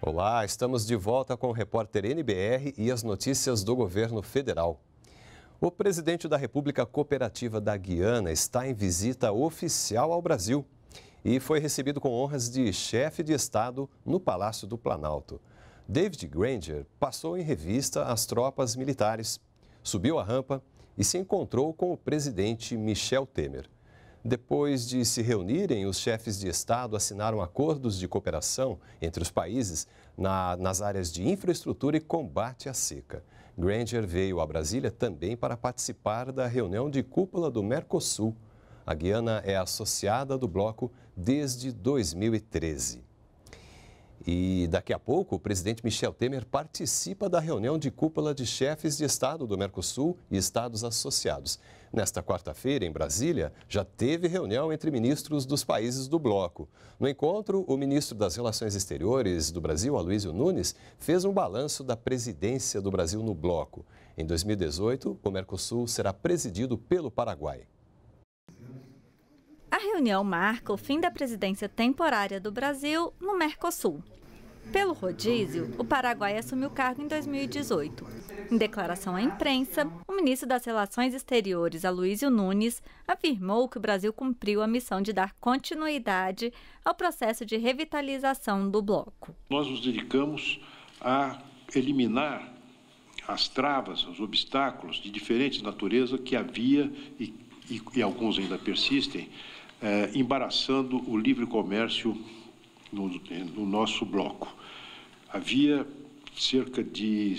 Olá, estamos de volta com o repórter NBR e as notícias do governo federal. O presidente da República Cooperativa da Guiana está em visita oficial ao Brasil e foi recebido com honras de chefe de Estado no Palácio do Planalto. David Granger passou em revista as tropas militares, subiu a rampa e se encontrou com o presidente Michel Temer. Depois de se reunirem, os chefes de Estado assinaram acordos de cooperação entre os países na, nas áreas de infraestrutura e combate à seca. Granger veio a Brasília também para participar da reunião de cúpula do Mercosul. A Guiana é associada do bloco desde 2013. E daqui a pouco, o presidente Michel Temer participa da reunião de cúpula de chefes de Estado do Mercosul e Estados associados. Nesta quarta-feira, em Brasília, já teve reunião entre ministros dos países do bloco. No encontro, o ministro das Relações Exteriores do Brasil, Aloysio Nunes, fez um balanço da presidência do Brasil no bloco. Em 2018, o Mercosul será presidido pelo Paraguai. A reunião marca o fim da presidência temporária do Brasil no Mercosul. Pelo rodízio, o Paraguai assumiu o cargo em 2018. Em declaração à imprensa, o ministro das Relações Exteriores, Aloysio Nunes, afirmou que o Brasil cumpriu a missão de dar continuidade ao processo de revitalização do bloco. Nós nos dedicamos a eliminar as travas, os obstáculos de diferentes natureza que havia e e, e alguns ainda persistem, é, embaraçando o livre comércio no, no nosso bloco. Havia cerca de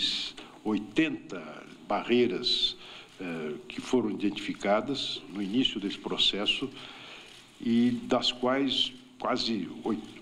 80 barreiras eh, que foram identificadas no início desse processo e das quais quase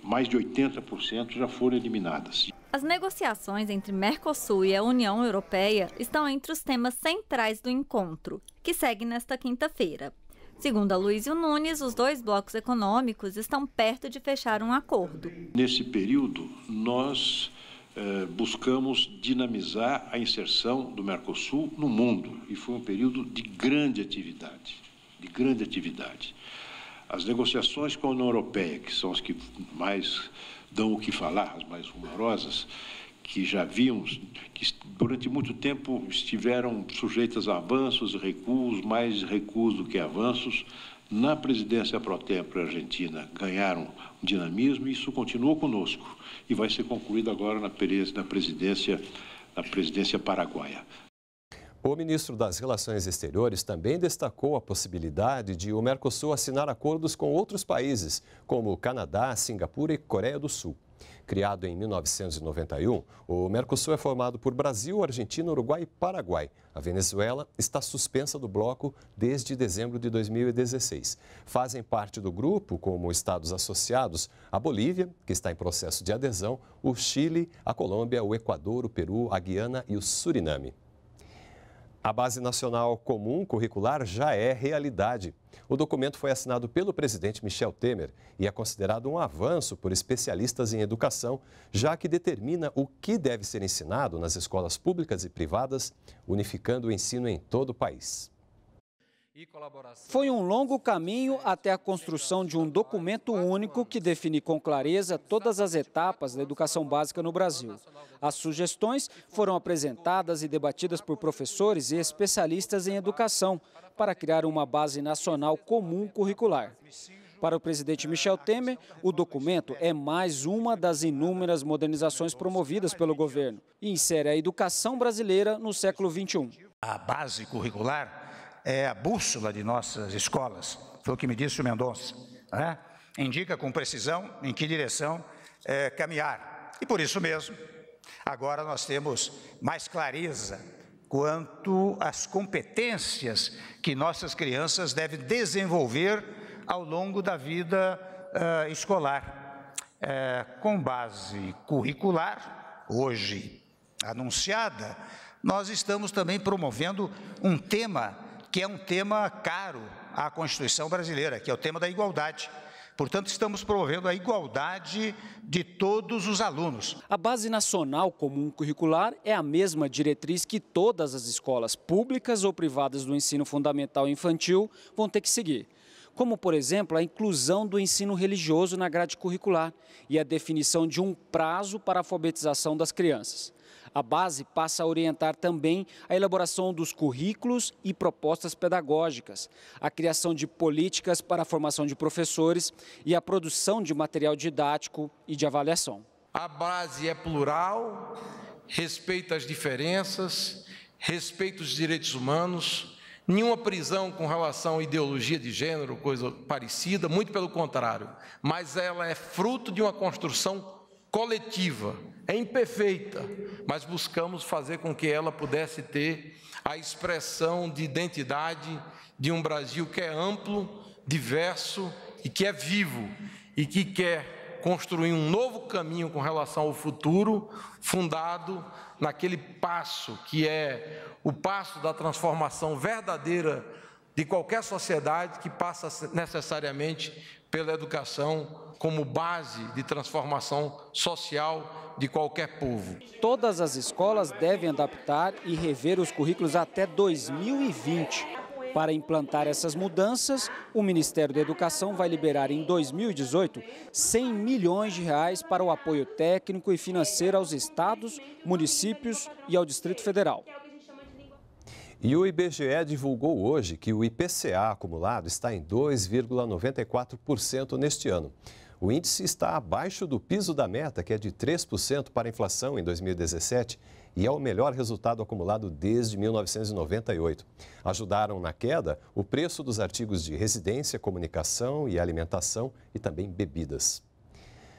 mais de 80% já foram eliminadas. As negociações entre Mercosul e a União Europeia estão entre os temas centrais do encontro, que segue nesta quinta-feira. Segundo a Luísio Nunes, os dois blocos econômicos estão perto de fechar um acordo. Nesse período, nós eh, buscamos dinamizar a inserção do Mercosul no mundo e foi um período de grande atividade, de grande atividade. As negociações com a União Europeia, que são as que mais dão o que falar, as mais rumorosas, que já vimos que durante muito tempo estiveram sujeitas a avanços, recuos, mais recuos do que avanços. Na presidência pró-tempore argentina ganharam dinamismo e isso continuou conosco e vai ser concluído agora na presidência, na presidência paraguaia. O ministro das Relações Exteriores também destacou a possibilidade de o Mercosul assinar acordos com outros países, como Canadá, Singapura e Coreia do Sul. Criado em 1991, o Mercosul é formado por Brasil, Argentina, Uruguai e Paraguai. A Venezuela está suspensa do bloco desde dezembro de 2016. Fazem parte do grupo, como estados associados, a Bolívia, que está em processo de adesão, o Chile, a Colômbia, o Equador, o Peru, a Guiana e o Suriname. A Base Nacional Comum Curricular já é realidade. O documento foi assinado pelo presidente Michel Temer e é considerado um avanço por especialistas em educação, já que determina o que deve ser ensinado nas escolas públicas e privadas, unificando o ensino em todo o país. Foi um longo caminho até a construção de um documento único que define com clareza todas as etapas da educação básica no Brasil. As sugestões foram apresentadas e debatidas por professores e especialistas em educação para criar uma base nacional comum curricular. Para o presidente Michel Temer, o documento é mais uma das inúmeras modernizações promovidas pelo governo e insere a educação brasileira no século XXI. A base curricular é a bússola de nossas escolas, foi o que me disse o Mendonça. Né? Indica com precisão em que direção é, caminhar. E por isso mesmo, agora nós temos mais clareza quanto às competências que nossas crianças devem desenvolver ao longo da vida uh, escolar. É, com base curricular, hoje anunciada, nós estamos também promovendo um tema que é um tema caro à Constituição brasileira, que é o tema da igualdade. Portanto, estamos promovendo a igualdade de todos os alunos. A Base Nacional Comum Curricular é a mesma diretriz que todas as escolas públicas ou privadas do ensino fundamental infantil vão ter que seguir. Como, por exemplo, a inclusão do ensino religioso na grade curricular e a definição de um prazo para a alfabetização das crianças. A base passa a orientar também a elaboração dos currículos e propostas pedagógicas, a criação de políticas para a formação de professores e a produção de material didático e de avaliação. A base é plural, respeita as diferenças, respeita os direitos humanos, nenhuma prisão com relação à ideologia de gênero, coisa parecida, muito pelo contrário, mas ela é fruto de uma construção coletiva, é imperfeita, mas buscamos fazer com que ela pudesse ter a expressão de identidade de um Brasil que é amplo, diverso e que é vivo e que quer construir um novo caminho com relação ao futuro, fundado naquele passo que é o passo da transformação verdadeira de qualquer sociedade que passa necessariamente pela educação como base de transformação social de qualquer povo. Todas as escolas devem adaptar e rever os currículos até 2020. Para implantar essas mudanças, o Ministério da Educação vai liberar em 2018 100 milhões de reais para o apoio técnico e financeiro aos estados, municípios e ao Distrito Federal. E o IBGE divulgou hoje que o IPCA acumulado está em 2,94% neste ano. O índice está abaixo do piso da meta, que é de 3% para a inflação em 2017, e é o melhor resultado acumulado desde 1998. Ajudaram na queda o preço dos artigos de residência, comunicação e alimentação e também bebidas.